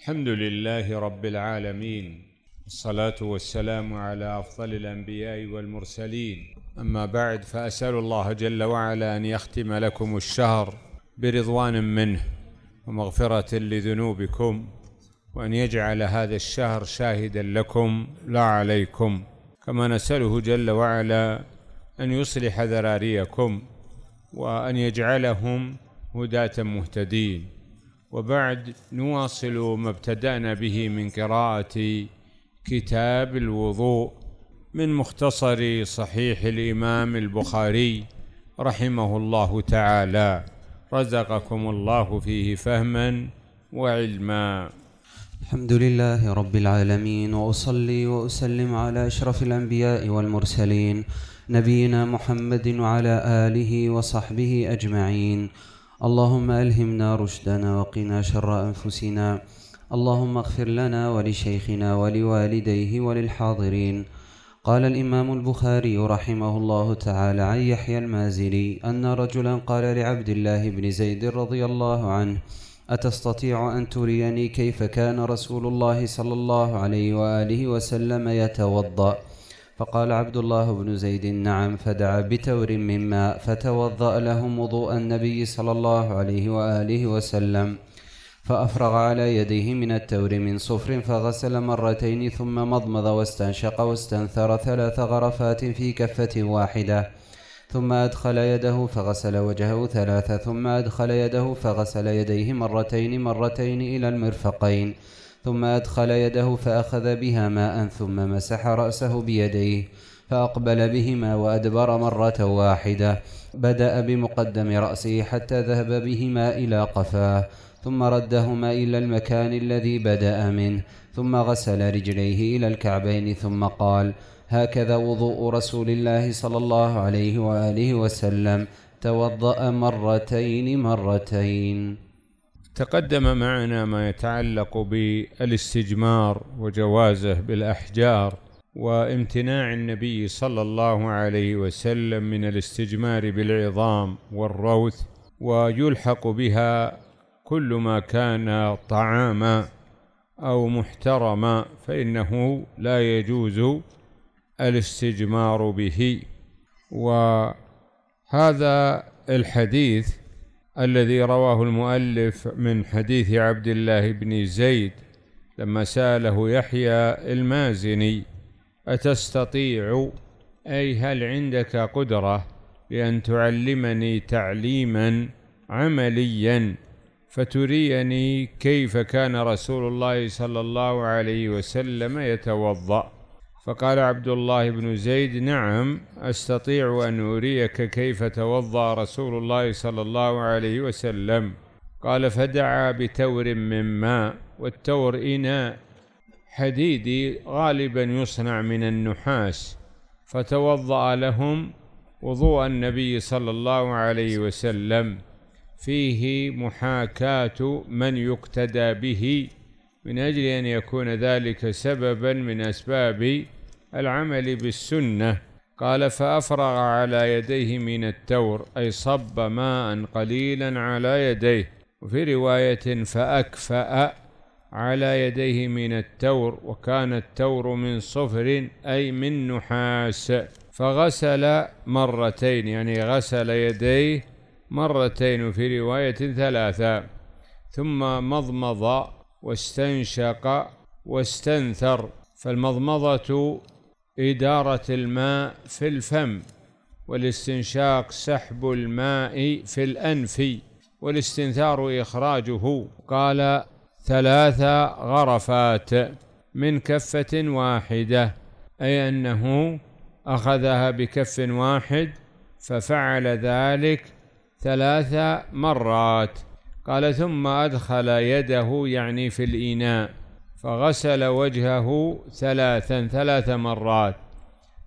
الحمد لله رب العالمين الصلاة والسلام على أفضل الأنبياء والمرسلين أما بعد فأسأل الله جل وعلا أن يختم لكم الشهر برضوان منه ومغفرة لذنوبكم وأن يجعل هذا الشهر شاهدا لكم لا عليكم كما نسأله جل وعلا أن يصلح ذراريكم وأن يجعلهم هداة مهتدين وبعد نواصل ما ابتدانا به من قراءة كتاب الوضوء من مختصر صحيح الإمام البخاري رحمه الله تعالى رزقكم الله فيه فهما وعلما الحمد لله رب العالمين واصلي واسلم على اشرف الانبياء والمرسلين نبينا محمد وعلى اله وصحبه اجمعين اللهم ألهمنا رشدنا وقنا شر أنفسنا اللهم اغفر لنا ولشيخنا ولوالديه وللحاضرين قال الإمام البخاري رحمه الله تعالى عن يحيى المازري أن رجلا قال لعبد الله بن زيد رضي الله عنه أتستطيع أن تريني كيف كان رسول الله صلى الله عليه وآله وسلم يتوضأ فقال عبد الله بن زيد نعم فدعا بتور من ماء فتوضأ لهم وضوء النبي صلى الله عليه وآله وسلم فأفرغ على يديه من التور من صفر فغسل مرتين ثم مضمض واستنشق واستنثر ثلاث غرفات في كفة واحدة ثم أدخل يده فغسل وجهه ثلاثة ثم أدخل يده فغسل يديه مرتين مرتين إلى المرفقين ثم أدخل يده فأخذ بها ماء ثم مسح رأسه بيديه فأقبل بهما وأدبر مرة واحدة بدأ بمقدم رأسه حتى ذهب بهما إلى قفاه ثم ردهما إلى المكان الذي بدأ منه ثم غسل رجليه إلى الكعبين ثم قال هكذا وضوء رسول الله صلى الله عليه وآله وسلم توضأ مرتين مرتين تقدم معنا ما يتعلق بالاستجمار وجوازه بالاحجار وامتناع النبي صلى الله عليه وسلم من الاستجمار بالعظام والروث ويلحق بها كل ما كان طعاما او محترما فانه لا يجوز الاستجمار به وهذا الحديث الذي رواه المؤلف من حديث عبد الله بن زيد لما ساله يحيى المازني اتستطيع اي هل عندك قدره لان تعلمني تعليما عمليا فتريني كيف كان رسول الله صلى الله عليه وسلم يتوضا فقال عبد الله بن زيد نعم استطيع ان اريك كيف توضا رسول الله صلى الله عليه وسلم قال فدعا بتور من ماء والتور اناء حديدي غالبا يصنع من النحاس فتوضا لهم وضوء النبي صلى الله عليه وسلم فيه محاكاه من يقتدى به من أجل أن يكون ذلك سببا من أسباب العمل بالسنة قال فأفرغ على يديه من التور أي صب ماء قليلا على يديه وفي رواية فأكفأ على يديه من التور وكان التور من صفر أي من نحاس فغسل مرتين يعني غسل يديه مرتين وفي رواية ثلاثة ثم مضمض واستنشق واستنثر فالمضمضة إدارة الماء في الفم والاستنشاق سحب الماء في الأنف والاستنثار إخراجه قال ثلاث غرفات من كفة واحدة أي أنه أخذها بكف واحد ففعل ذلك ثلاث مرات قال ثم أدخل يده يعني في الإناء فغسل وجهه ثلاثا ثلاث مرات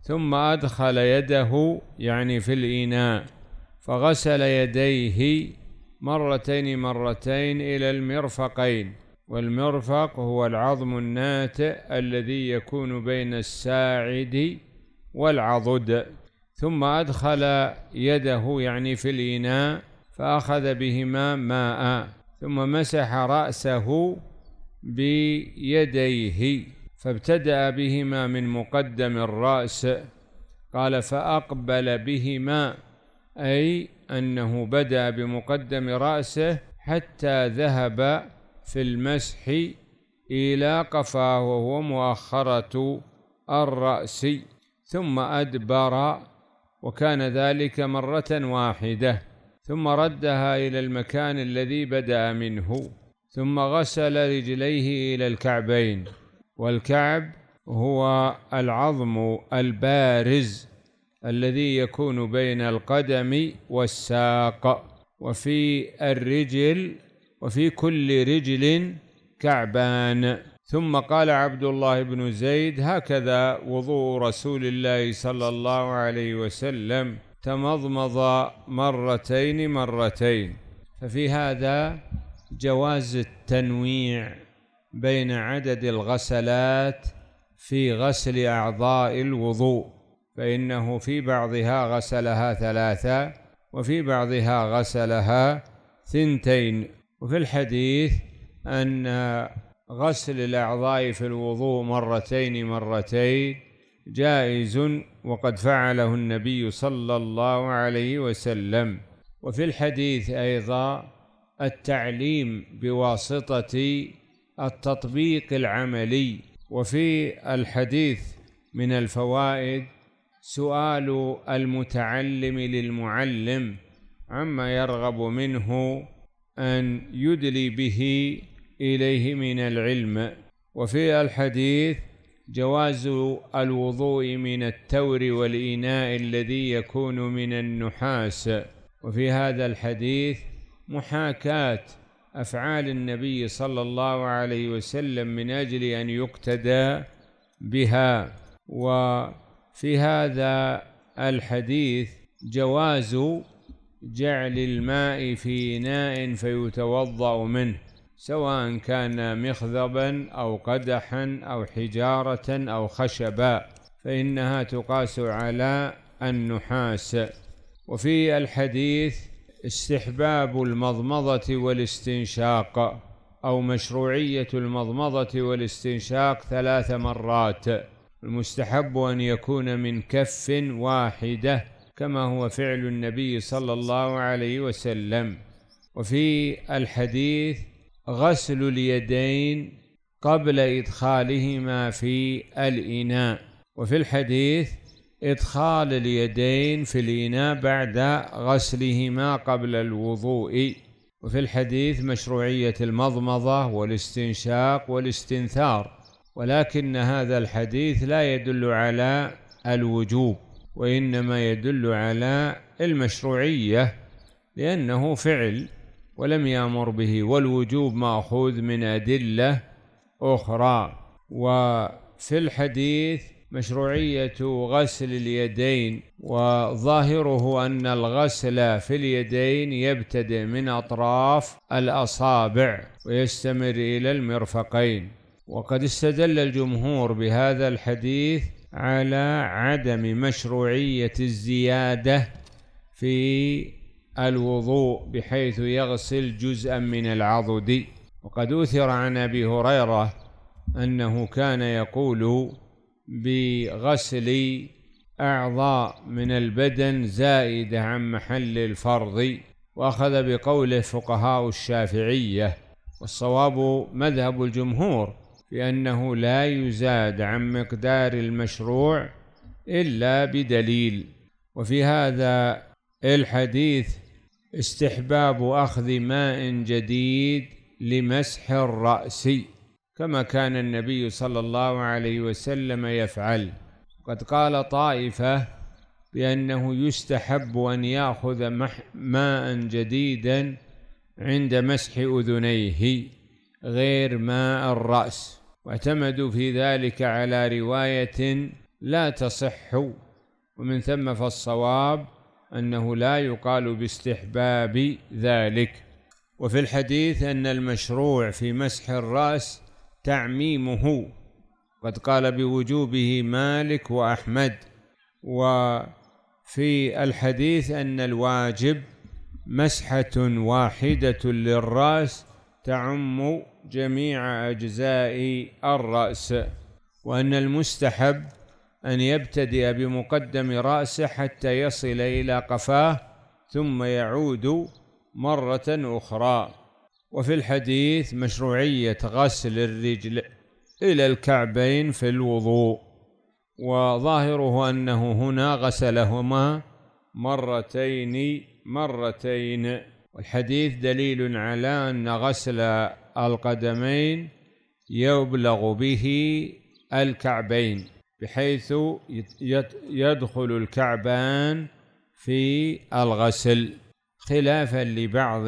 ثم أدخل يده يعني في الإناء فغسل يديه مرتين مرتين إلى المرفقين والمرفق هو العظم الناتئ الذي يكون بين الساعد والعضد ثم أدخل يده يعني في الإناء فأخذ بهما ماء ثم مسح رأسه بيديه فابتدأ بهما من مقدم الرأس قال فأقبل بهما أي أنه بدأ بمقدم رأسه حتى ذهب في المسح إلى قفاه وهو مؤخرة الرأس ثم أدبر وكان ذلك مرة واحدة ثم ردها إلى المكان الذي بدأ منه ثم غسل رجليه إلى الكعبين والكعب هو العظم البارز الذي يكون بين القدم والساق وفي الرجل وفي كل رجل كعبان ثم قال عبد الله بن زيد هكذا وضوء رسول الله صلى الله عليه وسلم تمضمض مرتين مرتين ففي هذا جواز التنويع بين عدد الغسلات في غسل أعضاء الوضوء فإنه في بعضها غسلها ثلاثة وفي بعضها غسلها ثنتين وفي الحديث أن غسل الأعضاء في الوضوء مرتين مرتين جائز وقد فعله النبي صلى الله عليه وسلم وفي الحديث أيضا التعليم بواسطة التطبيق العملي وفي الحديث من الفوائد سؤال المتعلم للمعلم عما يرغب منه أن يدلي به إليه من العلم وفي الحديث جواز الوضوء من التور والإناء الذي يكون من النحاس وفي هذا الحديث محاكاة أفعال النبي صلى الله عليه وسلم من أجل أن يقتدى بها وفي هذا الحديث جواز جعل الماء في إناء فيتوضأ منه سواء كان مخضبا أو قدحا أو حجارة أو خشبا فإنها تقاس على النحاس وفي الحديث استحباب المضمضة والاستنشاق أو مشروعية المضمضة والاستنشاق ثلاث مرات المستحب أن يكون من كف واحدة كما هو فعل النبي صلى الله عليه وسلم وفي الحديث غسل اليدين قبل إدخالهما في الإناء وفي الحديث إدخال اليدين في الإناء بعد غسلهما قبل الوضوء وفي الحديث مشروعية المضمضة والاستنشاق والاستنثار ولكن هذا الحديث لا يدل على الوجوب وإنما يدل على المشروعية لأنه فعل ولم يأمر به والوجوب مأخوذ من أدلة أخرى وفي الحديث مشروعية غسل اليدين وظاهره أن الغسل في اليدين يبتدئ من أطراف الأصابع ويستمر إلى المرفقين وقد استدل الجمهور بهذا الحديث على عدم مشروعية الزيادة في الوضوء بحيث يغسل جزءا من العضد وقد أثر عن أبي هريرة أنه كان يقول بغسل أعضاء من البدن زائدة عن محل الفرض وأخذ بقوله فقهاء الشافعية والصواب مذهب الجمهور بأنه لا يزاد عن مقدار المشروع إلا بدليل وفي هذا الحديث استحباب أخذ ماء جديد لمسح الرأس كما كان النبي صلى الله عليه وسلم يفعل قد قال طائفة بأنه يستحب أن يأخذ ماء جديدا عند مسح أذنيه غير ماء الرأس واعتمدوا في ذلك على رواية لا تصح ومن ثم فالصواب أنه لا يقال باستحباب ذلك وفي الحديث أن المشروع في مسح الرأس تعميمه قد قال بوجوبه مالك وأحمد وفي الحديث أن الواجب مسحة واحدة للرأس تعم جميع أجزاء الرأس وأن المستحب أن يبتدئ بمقدم رأسه حتى يصل إلى قفاه ثم يعود مرة أخرى وفي الحديث مشروعية غسل الرجل إلى الكعبين في الوضوء وظاهره أنه هنا غسلهما مرتين مرتين والحديث دليل على أن غسل القدمين يبلغ به الكعبين بحيث يدخل الكعبان في الغسل خلافا لبعض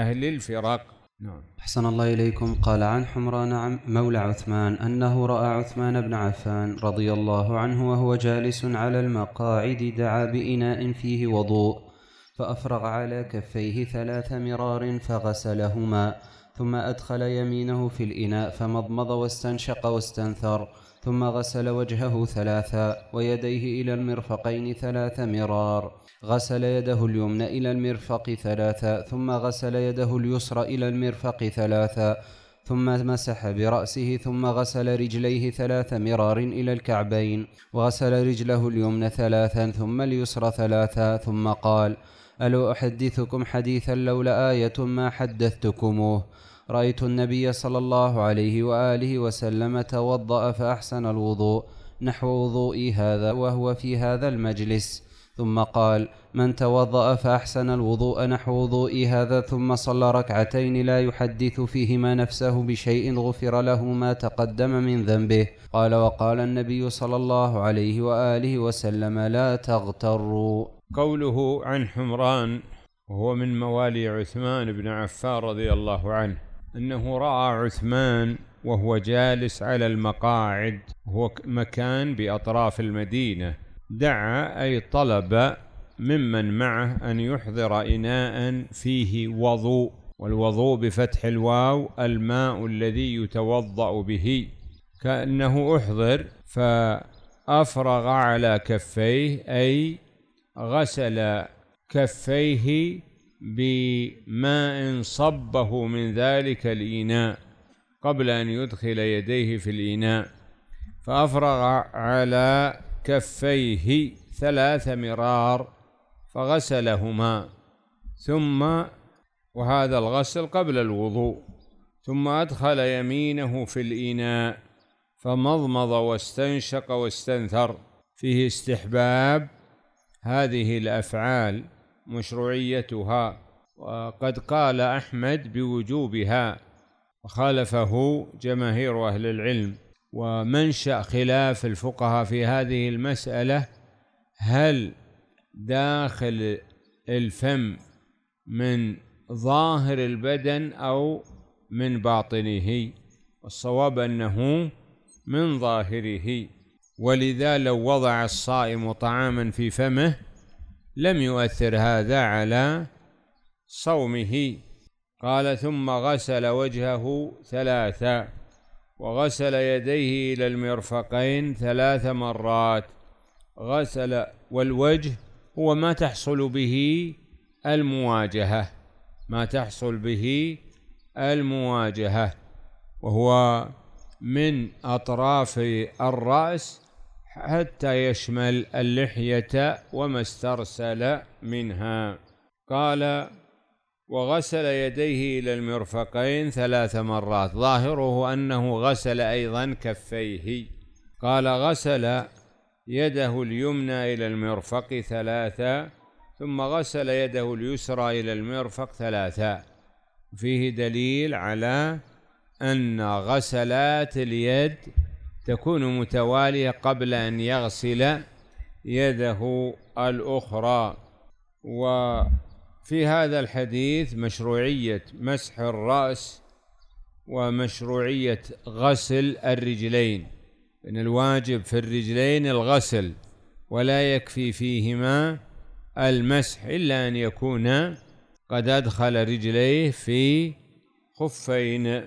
أهل الفرق نعم أحسن الله إليكم قال عن حمران مولى عثمان أنه رأى عثمان بن عفان رضي الله عنه وهو جالس على المقاعد دعا بإناء فيه وضوء فأفرغ على كفيه ثلاث مرار فغسلهما ثم أدخل يمينه في الإناء فمضمض واستنشق واستنثر ثم غسل وجهه ثلاثا ويديه إلى المرفقين ثلاث مرار غسل يده اليمنى إلى المرفق ثلاثا ثم غسل يده اليسرى إلى المرفق ثلاثا ثم مسح برأسه ثم غسل رجليه ثلاث مرار إلى الكعبين وغسل رجله اليمنى ثلاثا ثم اليسرى ثلاثا ثم قال ألو أحدثكم حديثا لولا آية ما حدثتكموه رأيت النبي صلى الله عليه وآله وسلم توضأ فأحسن الوضوء نحو وضوئي هذا وهو في هذا المجلس ثم قال من توضأ فأحسن الوضوء نحو وضوئي هذا ثم صلى ركعتين لا يحدث فيهما نفسه بشيء غفر له ما تقدم من ذنبه قال وقال النبي صلى الله عليه وآله وسلم لا تغتروا قوله عن حمران وهو من موالي عثمان بن عفان رضي الله عنه أنه رأى عثمان وهو جالس على المقاعد هو مكان بأطراف المدينة دعا أي طلب ممن معه أن يحضر إناء فيه وضوء والوضوء بفتح الواو الماء الذي يتوضأ به كأنه أحضر فأفرغ على كفيه أي غسل كفيه بماء صبه من ذلك الإناء قبل أن يدخل يديه في الإناء فأفرغ على كفيه ثلاث مرار فغسلهما ثم وهذا الغسل قبل الوضوء ثم أدخل يمينه في الإناء فمضمض واستنشق واستنثر فيه استحباب هذه الأفعال مشروعيتها وقد قال أحمد بوجوبها وخالفه جماهير أهل العلم ومنشأ خلاف الفقهاء في هذه المسألة هل داخل الفم من ظاهر البدن أو من باطنه الصواب أنه من ظاهره ولذا لو وضع الصائم طعاما في فمه لم يؤثر هذا على صومه قال ثم غسل وجهه ثلاثا وغسل يديه إلى المرفقين ثلاث مرات غسل والوجه هو ما تحصل به المواجهة ما تحصل به المواجهة وهو من أطراف الرأس حتى يشمل اللحية وما استرسل منها قال وغسل يديه إلى المرفقين ثلاث مرات ظاهره أنه غسل أيضا كفيه قال غسل يده اليمنى إلى المرفق ثلاثة ثم غسل يده اليسرى إلى المرفق ثلاثة فيه دليل على أن غسلات اليد تكون متوالية قبل أن يغسل يده الأخرى وفي هذا الحديث مشروعية مسح الرأس ومشروعية غسل الرجلين إن الواجب في الرجلين الغسل ولا يكفي فيهما المسح إلا أن يكون قد أدخل رجليه في خفين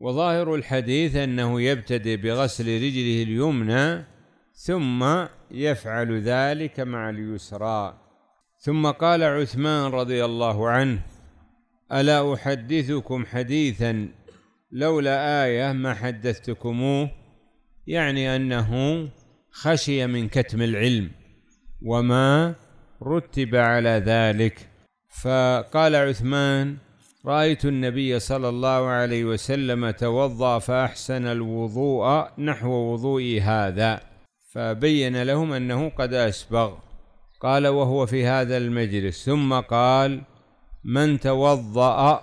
وظاهر الحديث أنه يبتدئ بغسل رجله اليمنى ثم يفعل ذلك مع اليسرى ثم قال عثمان رضي الله عنه ألا أحدثكم حديثا لولا آية ما حدثتكموه يعني أنه خشي من كتم العلم وما رتب على ذلك فقال عثمان رأيت النبي صلى الله عليه وسلم توضأ فأحسن الوضوء نحو وضوئي هذا فبين لهم أنه قد أسبغ قال وهو في هذا المجلس ثم قال من توضأ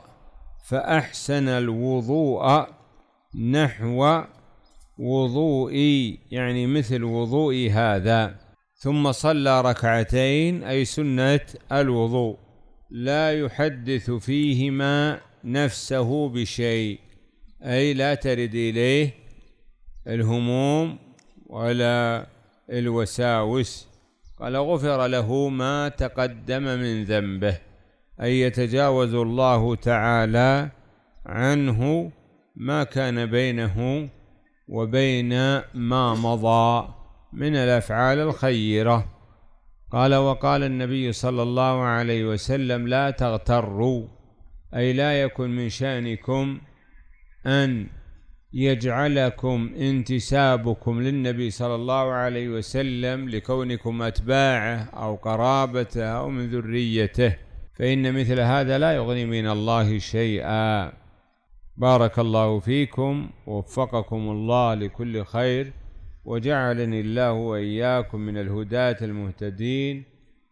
فأحسن الوضوء نحو وضوئي يعني مثل وضوئي هذا ثم صلى ركعتين أي سنة الوضوء لا يحدث فيهما نفسه بشيء أي لا ترد إليه الهموم ولا الوساوس قال غفر له ما تقدم من ذنبه أي يتجاوز الله تعالى عنه ما كان بينه وبين ما مضى من الأفعال الخيرة قال وقال النبي صلى الله عليه وسلم لا تغتروا أي لا يكن من شأنكم أن يجعلكم انتسابكم للنبي صلى الله عليه وسلم لكونكم أتباعه أو قرابته أو من ذريته فإن مثل هذا لا يغني من الله شيئا بارك الله فيكم ووفقكم الله لكل خير وجعلني الله واياكم من الهداة المهتدين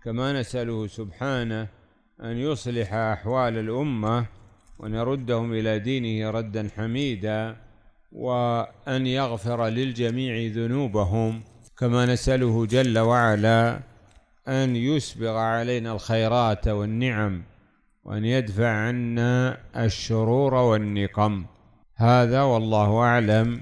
كما نساله سبحانه ان يصلح احوال الامه وان يردهم الى دينه ردا حميدا وان يغفر للجميع ذنوبهم كما نساله جل وعلا ان يسبغ علينا الخيرات والنعم وان يدفع عنا الشرور والنقم هذا والله اعلم